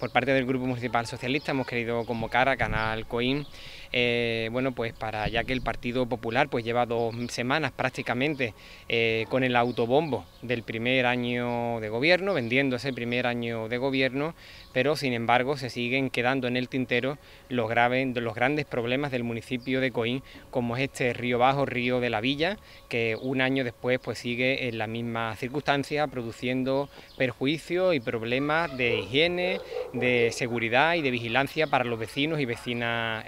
Por parte del Grupo Municipal Socialista hemos querido convocar a Canal Coim eh, bueno, pues para ya que el Partido Popular pues lleva dos semanas prácticamente eh, con el autobombo del primer año de gobierno, vendiendo ese primer año de gobierno, pero sin embargo se siguen quedando en el tintero los, graves, los grandes problemas del municipio de Coín, como es este río bajo, río de la Villa, que un año después pues sigue en la misma circunstancia, produciendo perjuicios y problemas de higiene, de seguridad y de vigilancia para los vecinos y vecinas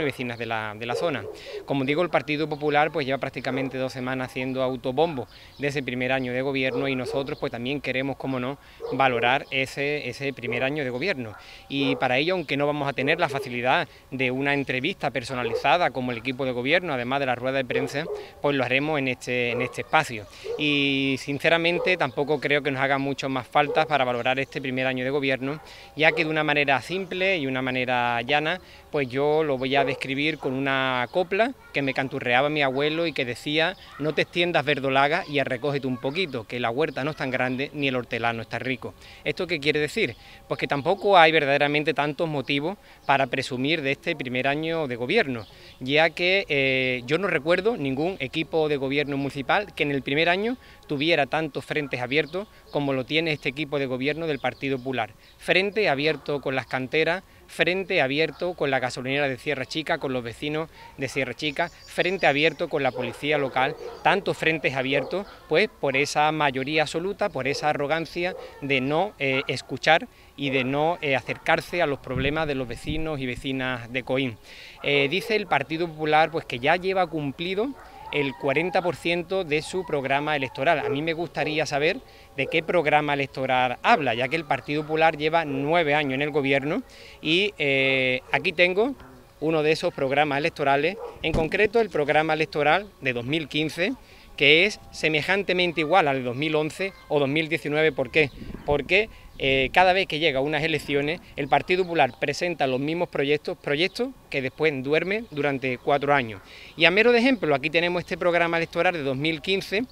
y vecinas de la, de zona. Como digo, el Partido Popular pues lleva prácticamente dos semanas haciendo autobombo de ese primer año de gobierno y nosotros pues también queremos, como no, valorar ese, primer año de gobierno. Y para ello, aunque no vamos a tener la facilidad de una entrevista personalizada como el equipo de gobierno, además de la rueda de prensa, pues lo haremos en este, en este espacio. Y sinceramente tampoco creo que nos haga mucho más falta para valorar este primer año de gobierno, ya que de una manera simple y una manera llana, pues yo lo voy a describir con una copla que me canturreaba mi abuelo y que decía, no te extiendas verdolaga y arrecógete un poquito, que la huerta no es tan grande ni el hortelano está rico. ¿Esto qué quiere decir? Pues que tampoco hay verdaderamente tantos motivos para presumir de este primer año de gobierno, ya que eh, yo no recuerdo ningún equipo de gobierno municipal que en el primer año tuviera tantos frentes abiertos como lo tiene este equipo de gobierno del Partido Popular. Frente abierto con las canteras, frente abierto con la gasolinera de Sierra Chica, con los vecinos de Sierra Chica, frente abierto con la policía local, tanto frentes abiertos, pues por esa mayoría absoluta, por esa arrogancia de no eh, escuchar y de no eh, acercarse a los problemas de los vecinos y vecinas de Coín. Eh, dice el Partido Popular pues que ya lleva cumplido el 40% de su programa electoral. A mí me gustaría saber de qué programa electoral habla, ya que el Partido Popular lleva nueve años en el gobierno y eh, aquí tengo uno de esos programas electorales, en concreto el programa electoral de 2015 que es semejantemente igual al 2011 o 2019. ¿Por qué? Porque eh, cada vez que llega unas elecciones, el Partido Popular presenta los mismos proyectos, proyectos que después duermen durante cuatro años. Y a mero de ejemplo, aquí tenemos este programa electoral de 2015,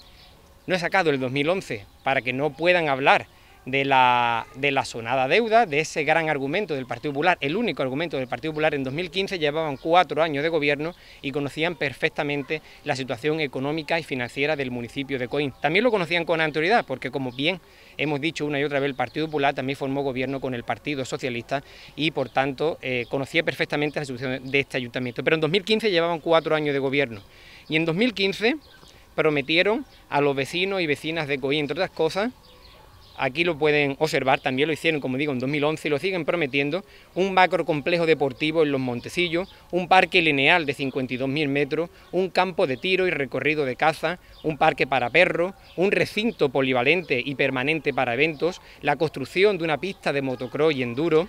no he sacado el 2011 para que no puedan hablar de la, de la sonada deuda, de ese gran argumento del Partido Popular, el único argumento del Partido Popular en 2015, llevaban cuatro años de gobierno y conocían perfectamente la situación económica y financiera del municipio de Coín. También lo conocían con anterioridad, porque como bien hemos dicho una y otra vez, el Partido Popular también formó gobierno con el Partido Socialista y por tanto eh, conocía perfectamente la situación de este ayuntamiento. Pero en 2015 llevaban cuatro años de gobierno y en 2015 prometieron a los vecinos y vecinas de Coín, entre otras cosas, Aquí lo pueden observar, también lo hicieron, como digo, en 2011 y lo siguen prometiendo, un macro complejo deportivo en Los Montecillos, un parque lineal de 52.000 metros, un campo de tiro y recorrido de caza, un parque para perros, un recinto polivalente y permanente para eventos, la construcción de una pista de motocross y enduro,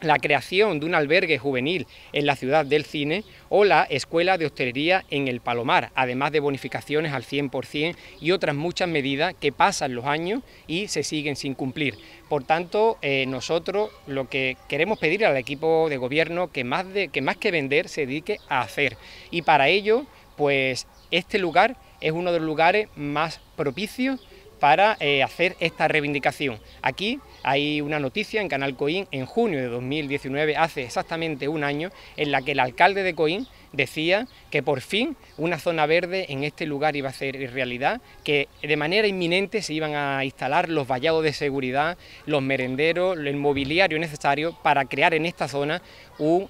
la creación de un albergue juvenil en la ciudad del cine o la escuela de hostelería en el Palomar, además de bonificaciones al 100% y otras muchas medidas que pasan los años y se siguen sin cumplir. Por tanto, eh, nosotros lo que queremos pedir al equipo de gobierno que más, que más que vender se dedique a hacer y para ello, pues este lugar es uno de los lugares más propicios para eh, hacer esta reivindicación. Aquí hay una noticia en Canal Coín en junio de 2019, hace exactamente un año, en la que el alcalde de Coín decía que por fin una zona verde en este lugar iba a ser realidad, que de manera inminente se iban a instalar los vallados de seguridad, los merenderos, el mobiliario necesario para crear en esta zona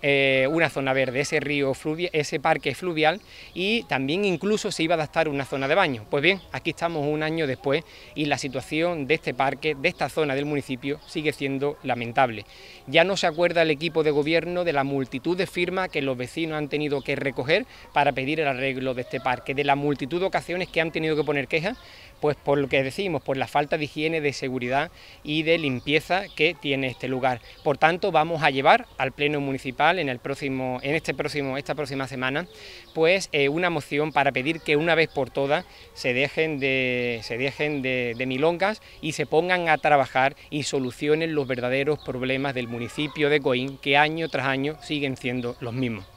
eh, una zona verde, ese río fluvial, ese parque fluvial y también incluso se iba a adaptar una zona de baño. Pues bien, aquí estamos un año después y la situación de este parque, de esta zona del municipio, sigue siendo lamentable. Ya no se acuerda el equipo de gobierno de la multitud de firmas que los vecinos han tenido que recoger para pedir el arreglo de este parque, de la multitud de ocasiones que han tenido que poner quejas, pues por lo que decimos, por la falta de higiene, de seguridad y de limpieza que tiene este lugar. Por tanto, vamos a llevar al Pleno Municipal en, el próximo, en este próximo, esta próxima semana pues eh, una moción para pedir que una vez por todas se dejen, de, se dejen de, de milongas y se pongan a trabajar y solucionen los verdaderos problemas del municipio de Coín que año tras año siguen siendo los mismos.